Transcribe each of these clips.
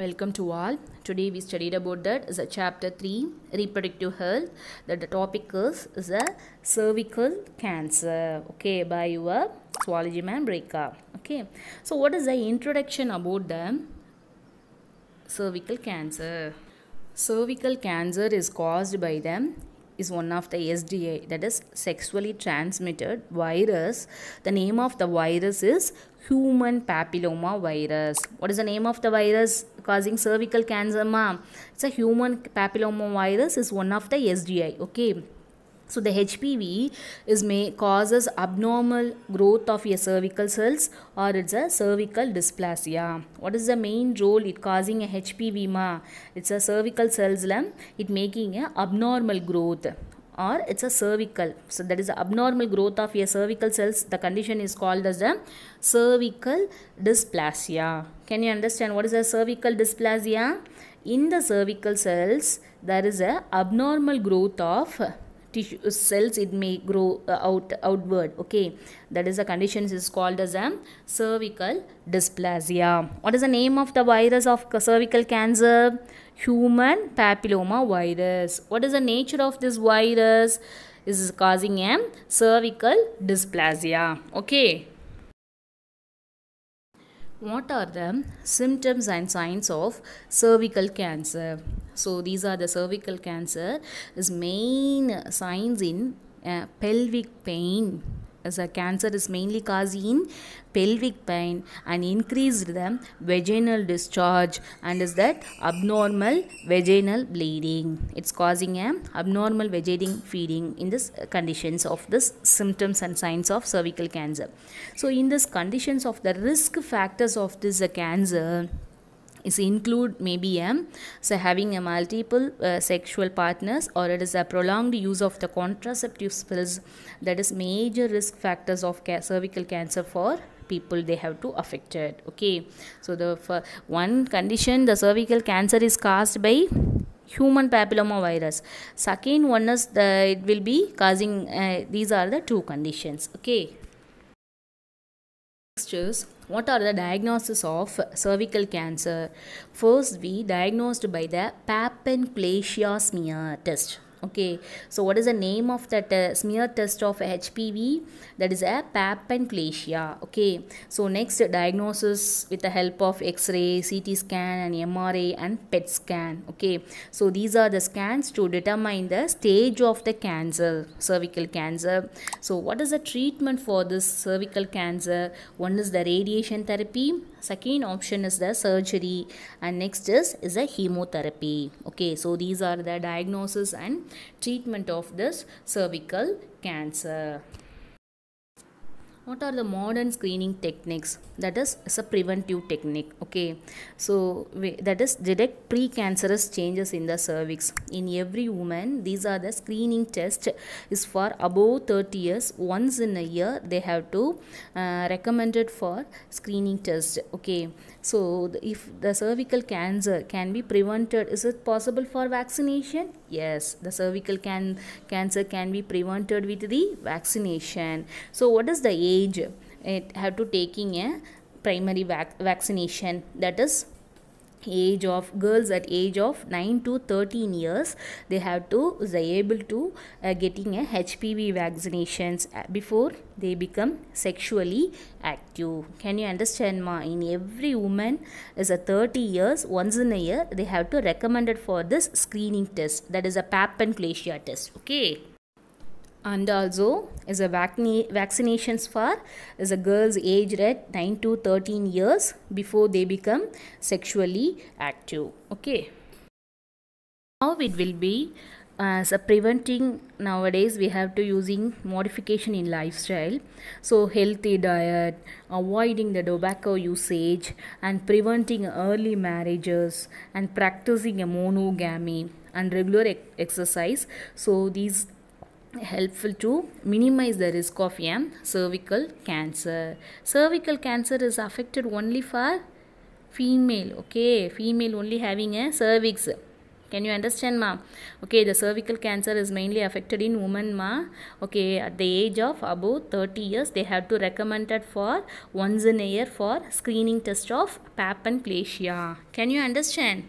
Welcome to all. Today we studied about that is a chapter 3 reproductive health. That the topic is, is a cervical cancer. Okay, by your zoology man breakup. Okay. So what is the introduction about the cervical cancer? Cervical cancer is caused by the is one of the SDI that is sexually transmitted virus. The name of the virus is human papilloma virus. What is the name of the virus causing cervical cancer ma? It's a human papilloma virus is one of the SDI. Okay. So the HPV is may causes abnormal growth of your cervical cells or it's a cervical dysplasia. What is the main role it causing a HPV ma? It's a cervical cells lam. It making a abnormal growth or it's a cervical. So that is the abnormal growth of your cervical cells. The condition is called as the cervical dysplasia. Can you understand what is a cervical dysplasia? In the cervical cells, there is a abnormal growth of tissue uh, cells it may grow uh, out outward okay that is the condition is called as a cervical dysplasia what is the name of the virus of cervical cancer human papilloma virus what is the nature of this virus is causing a cervical dysplasia okay what are the symptoms and signs of cervical cancer? So these are the cervical cancer is main signs in uh, pelvic pain as a cancer is mainly caused in pelvic pain and increased the vaginal discharge and is that abnormal vaginal bleeding. It's causing a abnormal vaginal feeding in this conditions of this symptoms and signs of cervical cancer. So in this conditions of the risk factors of this cancer is include maybe M, so having a multiple uh, sexual partners or it is a prolonged use of the contraceptive pills that is major risk factors of ca cervical cancer for people they have to affected okay so the one condition the cervical cancer is caused by human papilloma virus second one is the it will be causing uh, these are the two conditions okay what are the diagnosis of cervical cancer? First, we diagnosed by the papenclasia smear test okay so what is the name of that uh, smear test of hpv that is a uh, Pap papenclasia okay so next uh, diagnosis with the help of x-ray ct scan and mra and pet scan okay so these are the scans to determine the stage of the cancer cervical cancer so what is the treatment for this cervical cancer one is the radiation therapy second option is the surgery and next is is a chemotherapy okay so these are the diagnosis and treatment of this cervical cancer what are the modern screening techniques that is it's a preventive technique okay so we, that is detect precancerous changes in the cervix in every woman these are the screening test is for above 30 years once in a year they have to uh, recommended for screening test okay so the, if the cervical cancer can be prevented is it possible for vaccination yes the cervical can cancer can be prevented with the vaccination so what is the age age it have to taking a primary vac- vaccination that is age of girls at age of 9 to 13 years they have to they able to uh, getting a hpv vaccinations uh, before they become sexually active can you understand ma in every woman is a 30 years once in a year they have to recommended for this screening test that is a pap and test okay and also is a vac vaccinations for is a girls aged at 9 to 13 years before they become sexually active okay Now it will be as a preventing nowadays we have to using modification in lifestyle so healthy diet avoiding the tobacco usage and preventing early marriages and practicing a monogamy and regular exercise so these helpful to minimize the risk of M cervical cancer. Cervical cancer is affected only for female, okay, female only having a cervix. Can you understand ma? Okay, the cervical cancer is mainly affected in women ma. Okay, at the age of above 30 years, they have to recommend it for once in a year for screening test of Pap papanclasia. Can you understand?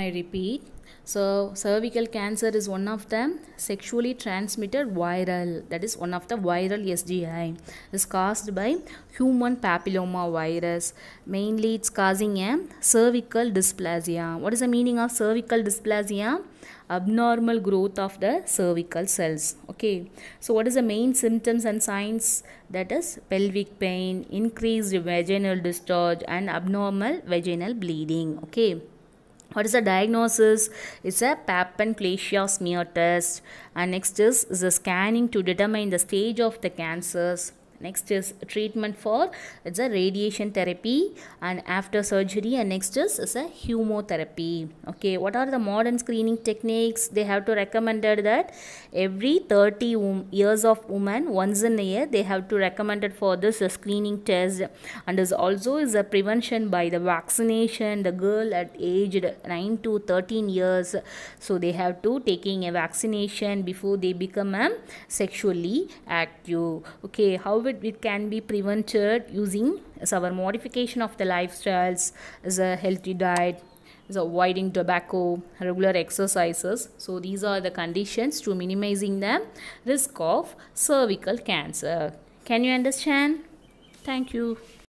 I repeat, so cervical cancer is one of them. Sexually transmitted viral, that is one of the viral SGI, is caused by human papilloma virus. Mainly, it's causing a cervical dysplasia. What is the meaning of cervical dysplasia? Abnormal growth of the cervical cells. Okay. So, what is the main symptoms and signs? That is pelvic pain, increased vaginal discharge, and abnormal vaginal bleeding. Okay what is the diagnosis it's a papenclasia smear test and next is the scanning to determine the stage of the cancers next is treatment for it's a radiation therapy and after surgery and next is, is a chemotherapy okay what are the modern screening techniques they have to recommended that every 30 years of woman once in a year they have to recommended for this screening test and is also is a prevention by the vaccination the girl at aged 9 to 13 years so they have to taking a vaccination before they become a sexually active okay how COVID it can be prevented using our modification of the lifestyles, as a healthy diet, is avoiding tobacco, regular exercises. So these are the conditions to minimizing the risk of cervical cancer. Can you understand? Thank you.